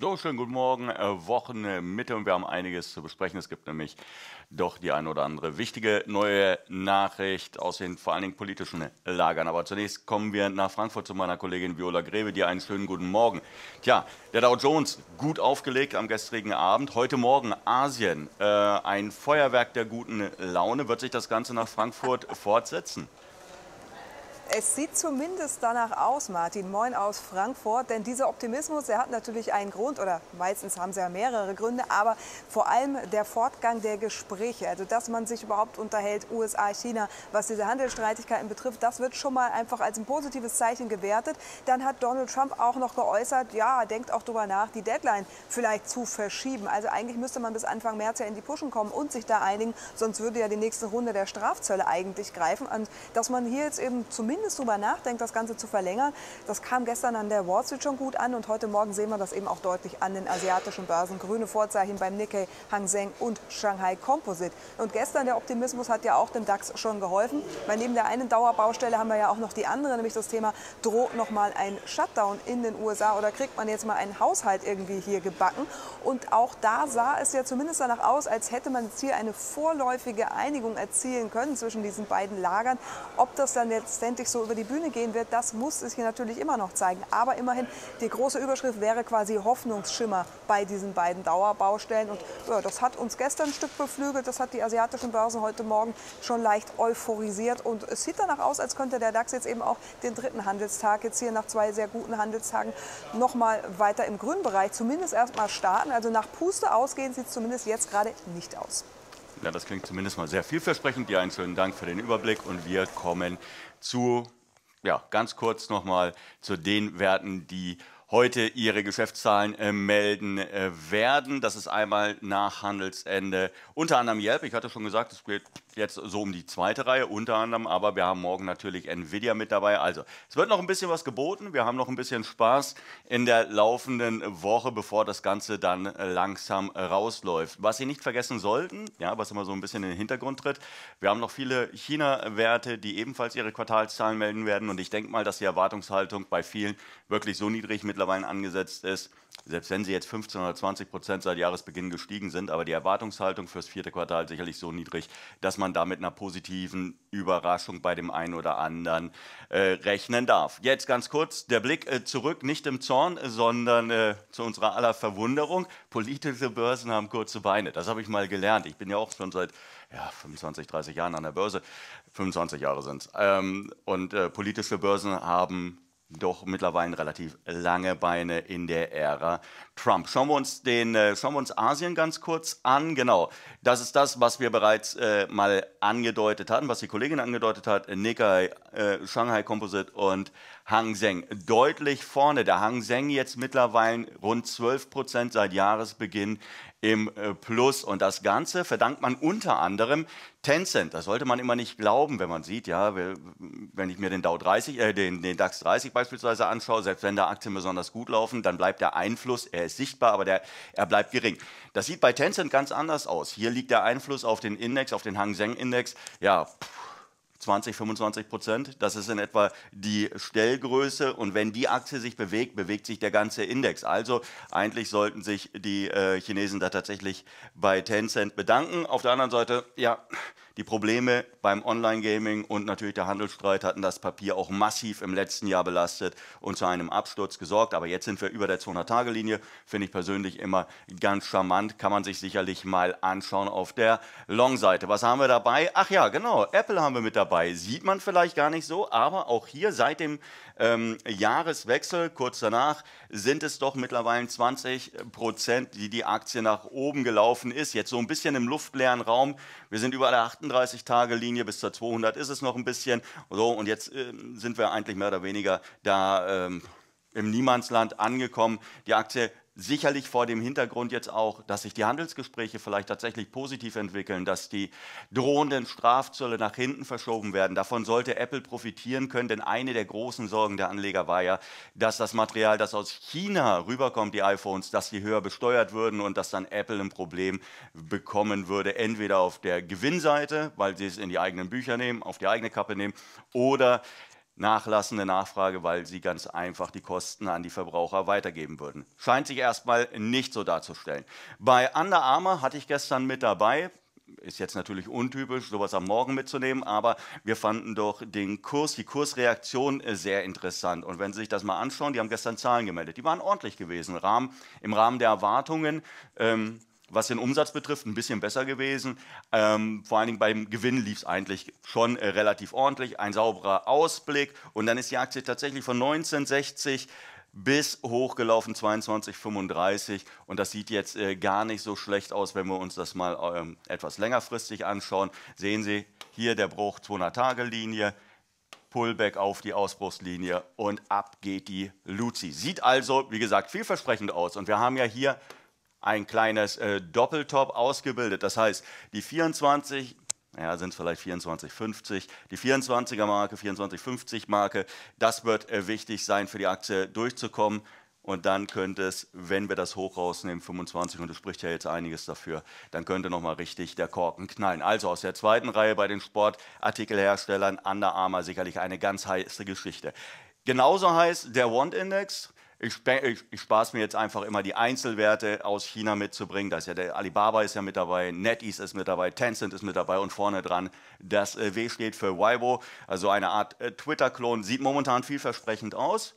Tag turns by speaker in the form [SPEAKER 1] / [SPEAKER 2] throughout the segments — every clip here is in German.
[SPEAKER 1] So, schönen guten Morgen, äh, Wochenmitte äh, und wir haben einiges zu besprechen. Es gibt nämlich doch die eine oder andere wichtige neue Nachricht aus den vor allen Dingen politischen Lagern. Aber zunächst kommen wir nach Frankfurt zu meiner Kollegin Viola Greve, die einen schönen guten Morgen. Tja, der Dow Jones gut aufgelegt am gestrigen Abend. Heute Morgen Asien, äh, ein Feuerwerk der guten Laune. Wird sich das Ganze nach Frankfurt fortsetzen?
[SPEAKER 2] Es sieht zumindest danach aus, Martin. Moin aus Frankfurt. Denn dieser Optimismus, der hat natürlich einen Grund oder meistens haben sie ja mehrere Gründe, aber vor allem der Fortgang der Gespräche. Also, dass man sich überhaupt unterhält, USA, China, was diese Handelsstreitigkeiten betrifft, das wird schon mal einfach als ein positives Zeichen gewertet. Dann hat Donald Trump auch noch geäußert, ja, denkt auch darüber nach, die Deadline vielleicht zu verschieben. Also, eigentlich müsste man bis Anfang März ja in die Puschen kommen und sich da einigen, sonst würde ja die nächste Runde der Strafzölle eigentlich greifen. Und dass man hier jetzt eben zumindest zumindest darüber nachdenkt, das Ganze zu verlängern. Das kam gestern an der Wall Street schon gut an und heute Morgen sehen wir das eben auch deutlich an den asiatischen Börsen. Grüne Vorzeichen beim Nikkei, Hang Seng und Shanghai Composite. Und gestern der Optimismus hat ja auch dem DAX schon geholfen, weil neben der einen Dauerbaustelle haben wir ja auch noch die andere, nämlich das Thema, droht nochmal ein Shutdown in den USA oder kriegt man jetzt mal einen Haushalt irgendwie hier gebacken? Und auch da sah es ja zumindest danach aus, als hätte man jetzt hier eine vorläufige Einigung erzielen können zwischen diesen beiden Lagern. Ob das dann letztendlich Bereich so über die Bühne gehen wird, das muss es hier natürlich immer noch zeigen. Aber immerhin, die große Überschrift wäre quasi Hoffnungsschimmer bei diesen beiden Dauerbaustellen. Und ja, das hat uns gestern ein Stück beflügelt, das hat die asiatischen Börsen heute Morgen schon leicht euphorisiert. Und es sieht danach aus, als könnte der DAX jetzt eben auch den dritten Handelstag jetzt hier nach zwei sehr guten Handelstagen nochmal weiter im grünen Bereich zumindest erstmal starten. Also nach Puste ausgehen sieht es zumindest jetzt gerade nicht aus.
[SPEAKER 1] Ja, das klingt zumindest mal sehr vielversprechend. Dir einen schönen Dank für den Überblick und wir kommen zu, ja, ganz kurz nochmal zu den Werten, die heute ihre Geschäftszahlen äh, melden äh, werden. Das ist einmal nach Handelsende unter anderem Yelp. Ich hatte schon gesagt, es geht jetzt so um die zweite Reihe unter anderem, aber wir haben morgen natürlich Nvidia mit dabei. Also es wird noch ein bisschen was geboten, wir haben noch ein bisschen Spaß in der laufenden Woche, bevor das Ganze dann äh, langsam rausläuft. Was Sie nicht vergessen sollten, ja, was immer so ein bisschen in den Hintergrund tritt, wir haben noch viele China-Werte, die ebenfalls ihre Quartalszahlen melden werden und ich denke mal, dass die Erwartungshaltung bei vielen wirklich so niedrig mittlerweile angesetzt ist, selbst wenn sie jetzt 15 oder 20 Prozent seit Jahresbeginn gestiegen sind, aber die Erwartungshaltung fürs vierte Quartal sicherlich so niedrig, dass man da mit einer positiven Überraschung bei dem einen oder anderen äh, rechnen darf. Jetzt ganz kurz der Blick äh, zurück, nicht im Zorn, äh, sondern zu unserer aller Verwunderung. Politische Börsen haben kurze Beine. Das habe ich mal gelernt. Ich bin ja auch schon seit ja, 25, 30 Jahren an der Börse. 25 Jahre sind es. Ähm, und äh, politische Börsen haben doch mittlerweile relativ lange Beine in der Ära Trump. Schauen wir uns den, äh, schauen wir uns Asien ganz kurz an. Genau, das ist das, was wir bereits äh, mal angedeutet hatten, was die Kollegin angedeutet hat. Nikkei, äh, Shanghai Composite und Hang Seng deutlich vorne. Der Hang Seng jetzt mittlerweile rund 12 Prozent seit Jahresbeginn im äh, Plus. Und das Ganze verdankt man unter anderem Tencent. Das sollte man immer nicht glauben, wenn man sieht, ja, wenn ich mir den, Dow 30, äh, den, den DAX 30 beispielsweise anschaue, selbst wenn da Aktien besonders gut laufen, dann bleibt der Einfluss, er ist sichtbar, aber der, er bleibt gering. Das sieht bei Tencent ganz anders aus. Hier liegt der Einfluss auf den Index, auf den Hang Seng Index, ja, pff, 20, 25 Prozent. Das ist in etwa die Stellgröße. Und wenn die Achse sich bewegt, bewegt sich der ganze Index. Also eigentlich sollten sich die äh, Chinesen da tatsächlich bei Tencent bedanken. Auf der anderen Seite, ja, die Probleme beim Online-Gaming und natürlich der Handelsstreit hatten das Papier auch massiv im letzten Jahr belastet und zu einem Absturz gesorgt. Aber jetzt sind wir über der 200-Tage-Linie. Finde ich persönlich immer ganz charmant. Kann man sich sicherlich mal anschauen auf der Long-Seite. Was haben wir dabei? Ach ja, genau. Apple haben wir mit dabei. Sieht man vielleicht gar nicht so, aber auch hier seit dem ähm, Jahreswechsel, kurz danach, sind es doch mittlerweile 20 Prozent, die die Aktie nach oben gelaufen ist. Jetzt so ein bisschen im luftleeren Raum. Wir sind über der 28. 138-Tage-Linie, bis zur 200 ist es noch ein bisschen. So, und jetzt äh, sind wir eigentlich mehr oder weniger da ähm, im Niemandsland angekommen. Die Aktie Sicherlich vor dem Hintergrund jetzt auch, dass sich die Handelsgespräche vielleicht tatsächlich positiv entwickeln, dass die drohenden Strafzölle nach hinten verschoben werden. Davon sollte Apple profitieren können, denn eine der großen Sorgen der Anleger war ja, dass das Material, das aus China rüberkommt, die iPhones, dass die höher besteuert würden und dass dann Apple ein Problem bekommen würde, entweder auf der Gewinnseite, weil sie es in die eigenen Bücher nehmen, auf die eigene Kappe nehmen, oder nachlassende Nachfrage, weil sie ganz einfach die Kosten an die Verbraucher weitergeben würden. Scheint sich erstmal nicht so darzustellen. Bei Under Armour hatte ich gestern mit dabei, ist jetzt natürlich untypisch, sowas am Morgen mitzunehmen, aber wir fanden doch den Kurs, die Kursreaktion sehr interessant. Und wenn Sie sich das mal anschauen, die haben gestern Zahlen gemeldet, die waren ordentlich gewesen, im Rahmen der Erwartungen. Ähm, was den Umsatz betrifft, ein bisschen besser gewesen. Ähm, vor allen Dingen beim Gewinn lief es eigentlich schon äh, relativ ordentlich. Ein sauberer Ausblick. Und dann ist die Aktie tatsächlich von 1960 bis hochgelaufen 22,35 und das sieht jetzt äh, gar nicht so schlecht aus, wenn wir uns das mal ähm, etwas längerfristig anschauen. Sehen Sie hier der Bruch 200-Tage-Linie, Pullback auf die Ausbruchslinie und ab geht die Luzi. Sieht also, wie gesagt, vielversprechend aus und wir haben ja hier ein kleines äh, Doppeltop ausgebildet. Das heißt, die 24, ja, sind es vielleicht 24,50, die 24er Marke, 24,50 Marke, das wird äh, wichtig sein für die Aktie durchzukommen. Und dann könnte es, wenn wir das hoch rausnehmen, 25, und es spricht ja jetzt einiges dafür, dann könnte nochmal richtig der Korken knallen. Also aus der zweiten Reihe bei den Sportartikelherstellern Under Armour sicherlich eine ganz heiße Geschichte. Genauso heißt der Want Index. Ich, ich, ich spaß mir jetzt einfach immer die Einzelwerte aus China mitzubringen. Das ja der Alibaba ist ja mit dabei, NetEase ist mit dabei, Tencent ist mit dabei und vorne dran das äh, W steht für Weibo, also eine Art äh, Twitter-Klon. Sieht momentan vielversprechend aus.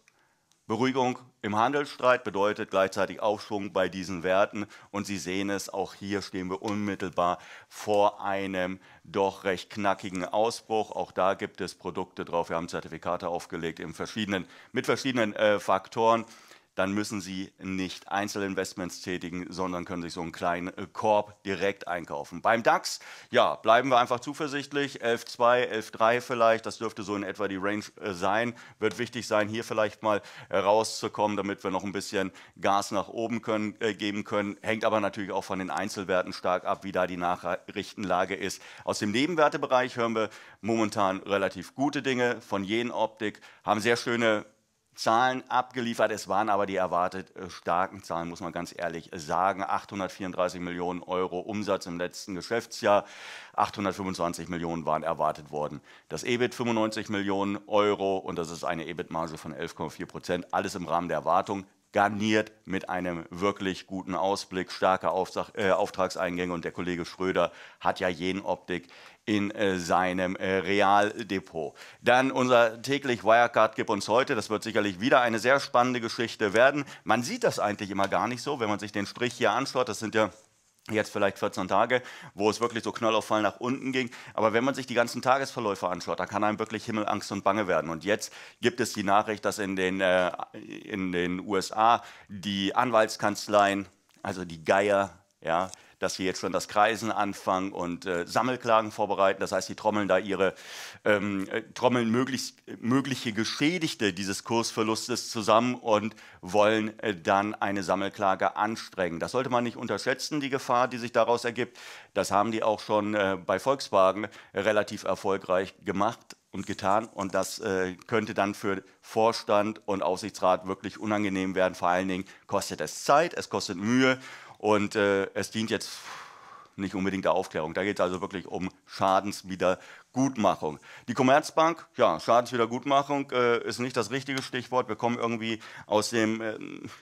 [SPEAKER 1] Beruhigung im Handelsstreit bedeutet gleichzeitig Aufschwung bei diesen Werten. Und Sie sehen es, auch hier stehen wir unmittelbar vor einem doch recht knackigen Ausbruch. Auch da gibt es Produkte drauf. Wir haben Zertifikate aufgelegt verschiedenen, mit verschiedenen äh, Faktoren dann müssen Sie nicht Einzelinvestments tätigen, sondern können sich so einen kleinen äh, Korb direkt einkaufen. Beim DAX, ja, bleiben wir einfach zuversichtlich. 11,2, 11,3 vielleicht, das dürfte so in etwa die Range äh, sein. Wird wichtig sein, hier vielleicht mal rauszukommen, damit wir noch ein bisschen Gas nach oben können, äh, geben können. Hängt aber natürlich auch von den Einzelwerten stark ab, wie da die Nachrichtenlage ist. Aus dem Nebenwertebereich hören wir momentan relativ gute Dinge von jenen Optik, haben sehr schöne Zahlen abgeliefert. Es waren aber die erwartet äh, starken Zahlen, muss man ganz ehrlich sagen. 834 Millionen Euro Umsatz im letzten Geschäftsjahr, 825 Millionen waren erwartet worden. Das EBIT 95 Millionen Euro und das ist eine EBIT-Marge von 11,4 Prozent. Alles im Rahmen der Erwartung garniert mit einem wirklich guten Ausblick, starke Auftrag, äh, Auftragseingänge und der Kollege Schröder hat ja jeden Optik in äh, seinem äh, Realdepot. Dann unser täglich Wirecard gibt uns heute, das wird sicherlich wieder eine sehr spannende Geschichte werden. Man sieht das eigentlich immer gar nicht so, wenn man sich den Strich hier anschaut, das sind ja jetzt vielleicht 14 Tage, wo es wirklich so knallauffallend nach unten ging. Aber wenn man sich die ganzen Tagesverläufe anschaut, da kann einem wirklich Himmelangst und Bange werden. Und jetzt gibt es die Nachricht, dass in den, äh, in den USA die Anwaltskanzleien, also die Geier, ja, dass sie jetzt schon das Kreisen anfangen und äh, Sammelklagen vorbereiten. Das heißt, sie trommeln da ihre ähm, äh, trommeln möglich, mögliche Geschädigte dieses Kursverlustes zusammen und wollen äh, dann eine Sammelklage anstrengen. Das sollte man nicht unterschätzen, die Gefahr, die sich daraus ergibt. Das haben die auch schon äh, bei Volkswagen relativ erfolgreich gemacht und getan. Und das äh, könnte dann für Vorstand und Aufsichtsrat wirklich unangenehm werden. Vor allen Dingen kostet es Zeit, es kostet Mühe und äh, es dient jetzt nicht unbedingt der Aufklärung. Da geht es also wirklich um Schadenswiedergutmachung. Die Commerzbank, ja, Schadenswiedergutmachung äh, ist nicht das richtige Stichwort. Wir kommen irgendwie aus dem, äh,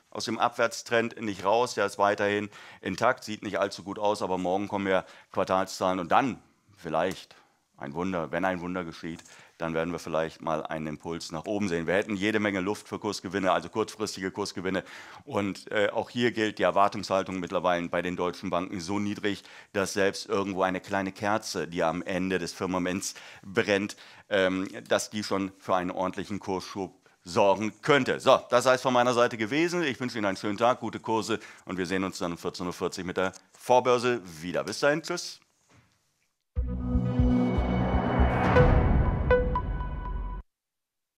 [SPEAKER 1] aus dem Abwärtstrend nicht raus. Der ist weiterhin intakt, sieht nicht allzu gut aus, aber morgen kommen ja Quartalszahlen und dann vielleicht ein Wunder, wenn ein Wunder geschieht, dann werden wir vielleicht mal einen Impuls nach oben sehen. Wir hätten jede Menge Luft für Kursgewinne, also kurzfristige Kursgewinne. Und äh, auch hier gilt die Erwartungshaltung mittlerweile bei den deutschen Banken so niedrig, dass selbst irgendwo eine kleine Kerze, die am Ende des Firmaments brennt, ähm, dass die schon für einen ordentlichen Kursschub sorgen könnte. So, das sei es von meiner Seite gewesen. Ich wünsche Ihnen einen schönen Tag, gute Kurse und wir sehen uns dann um 14.40 Uhr mit der Vorbörse wieder. Bis dahin, tschüss.